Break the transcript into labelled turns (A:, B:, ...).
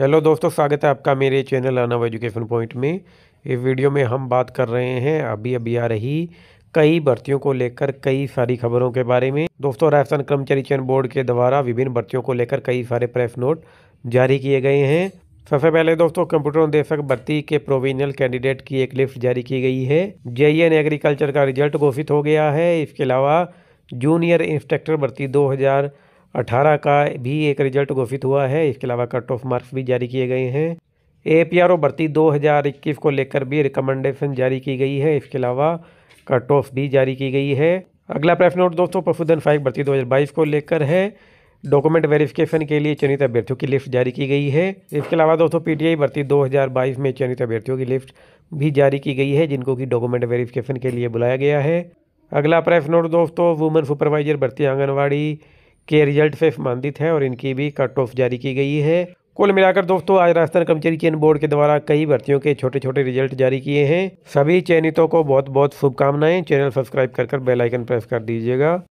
A: hello दोस्तों स्वागत है आपका मेरे चैनल अनव एजुकेशन पॉइंट में इस वीडियो में हम बात कर रहे हैं अभी अभी आ रही कई भर्तियों को लेकर कई सारी खबरों के बारे में दोस्तों राजस्थान कर्मचारी चयन बोर्ड के द्वारा विभिन्न भर्तियों को लेकर कई सारे प्रेस नोट जारी किए गए हैं सबसे पहले दोस्तों कंप्यूटर निदेशक भर्ती के प्रोविजनल कैंडिडेट की एक लिस्ट जारी की गई है जेईएन एग्रीकल्चर e का रिजल्ट घोषित हो गया है इसके अलावा जूनियर इंस्ट्रक्टर भर्ती दो अठारह का भी एक रिजल्ट घोषित हुआ है इसके अलावा कट ऑफ मार्क्स भी जारी किए गए हैं ए पी आर ओ भर्ती दो हज़ार इक्कीस को लेकर भी रिकमेंडेशन जारी की गई है इसके अलावा कट ऑफ भी जारी की गई है अगला प्रश्न और दोस्तों पशुधन फाइव भर्ती दो हज़ार बाईस को लेकर है डॉक्यूमेंट वेरिफिकेशन के लिए चयनित अभ्यर्थियों की लिस्ट जारी की गई है इसके अलावा दोस्तों पीटीआई भर्ती 2022 में चयनित अभ्यर्थियों की लिस्ट भी जारी की गई है जिनको कि डॉक्यूमेंट वेरिफिकेशन के लिए बुलाया गया है अगला प्रश्न और दोस्तों वुमेन सुपरवाइजर भर्ती आंगनबाड़ी के रिजल्ट से संबंधित हैं और इनकी भी कट ऑफ जारी की गई है कुल मिलाकर दोस्तों आज राजस्थान कर्मचारी चयन बोर्ड के द्वारा कई भर्तियों के छोटे छोटे रिजल्ट जारी किए हैं सभी चयनितों को बहुत बहुत शुभकामनाएं चैनल सब्सक्राइब कर बेलाइकन बेल आइकन प्रेस कर दीजिएगा